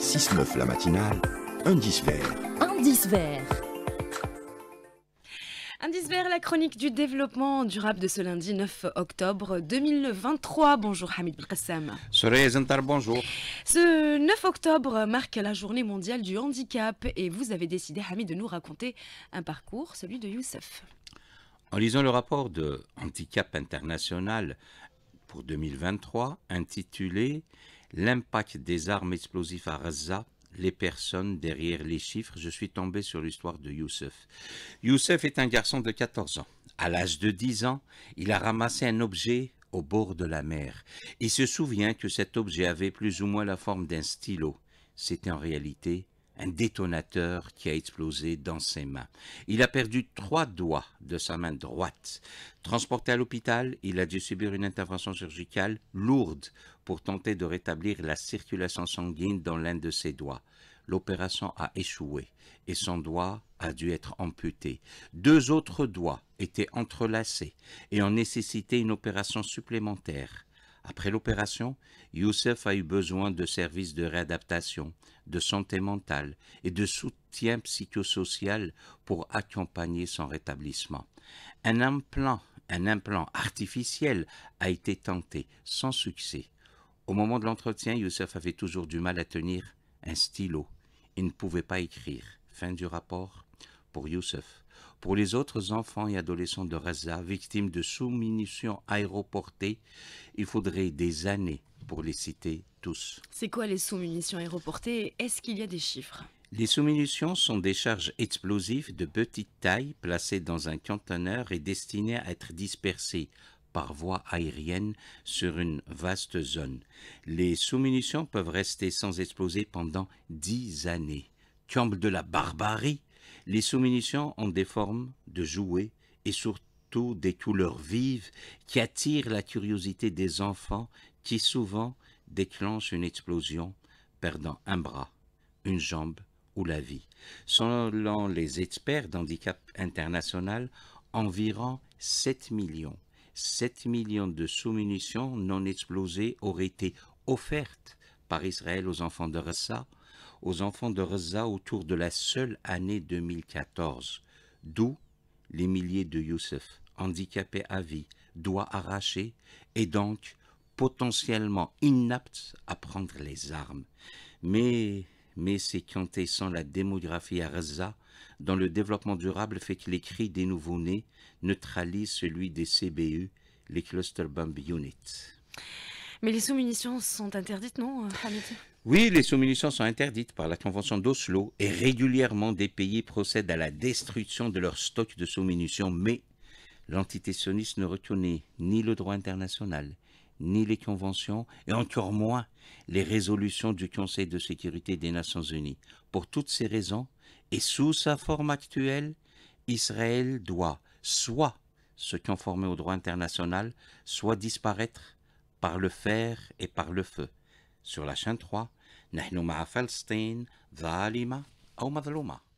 6-9 la matinale, un vert. Indice vert. Indice la chronique du développement durable de ce lundi 9 octobre 2023. Bonjour Hamid ben bonjour. Ce 9 octobre marque la journée mondiale du handicap et vous avez décidé, Hamid, de nous raconter un parcours, celui de Youssef. En lisant le rapport de Handicap International pour 2023, intitulé L'impact des armes explosives à Gaza, les personnes derrière les chiffres, je suis tombé sur l'histoire de Youssef. Youssef est un garçon de 14 ans. À l'âge de 10 ans, il a ramassé un objet au bord de la mer. Il se souvient que cet objet avait plus ou moins la forme d'un stylo. C'était en réalité un détonateur qui a explosé dans ses mains. Il a perdu trois doigts de sa main droite. Transporté à l'hôpital, il a dû subir une intervention chirurgicale lourde pour tenter de rétablir la circulation sanguine dans l'un de ses doigts. L'opération a échoué et son doigt a dû être amputé. Deux autres doigts étaient entrelacés et ont nécessité une opération supplémentaire. Après l'opération, Youssef a eu besoin de services de réadaptation, de santé mentale et de soutien psychosocial pour accompagner son rétablissement. Un implant, un implant artificiel a été tenté sans succès. Au moment de l'entretien, Youssef avait toujours du mal à tenir un stylo. Il ne pouvait pas écrire. Fin du rapport pour Youssef. Pour les autres enfants et adolescents de Raza, victimes de sous-munitions aéroportées, il faudrait des années pour les citer tous. C'est quoi les sous-munitions aéroportées Est-ce qu'il y a des chiffres les sous-munitions sont des charges explosives de petite taille placées dans un conteneur et destinées à être dispersées par voie aérienne sur une vaste zone. Les sous-munitions peuvent rester sans exploser pendant dix années. Comble de la barbarie les sous-munitions ont des formes, de jouets et surtout des couleurs vives qui attirent la curiosité des enfants qui souvent déclenchent une explosion, perdant un bras, une jambe ou la vie. Selon les experts d'handicap international, environ 7 millions, 7 millions de sous-munitions non explosées auraient été offertes par Israël aux enfants de Ressa aux enfants de Reza autour de la seule année 2014, d'où les milliers de Youssef, handicapés à vie, doigts arrachés, et donc potentiellement inaptes à prendre les armes. Mais, mais c'est compter sans la démographie à Reza, dont le développement durable fait que les cris des nouveaux nés neutralisent celui des CBU, les Cluster Bomb Units. Mais les sous-munitions sont interdites, non, euh, oui, les sous-munitions sont interdites par la Convention d'Oslo et régulièrement des pays procèdent à la destruction de leurs stocks de sous-munitions, mais l'entité sioniste ne reconnaît ni le droit international, ni les conventions, et encore moins les résolutions du Conseil de sécurité des Nations Unies. Pour toutes ces raisons, et sous sa forme actuelle, Israël doit soit se conformer au droit international, soit disparaître par le fer et par le feu. sur la chaîne 3 نحن مع فلسطين ظالمة أو مظلومة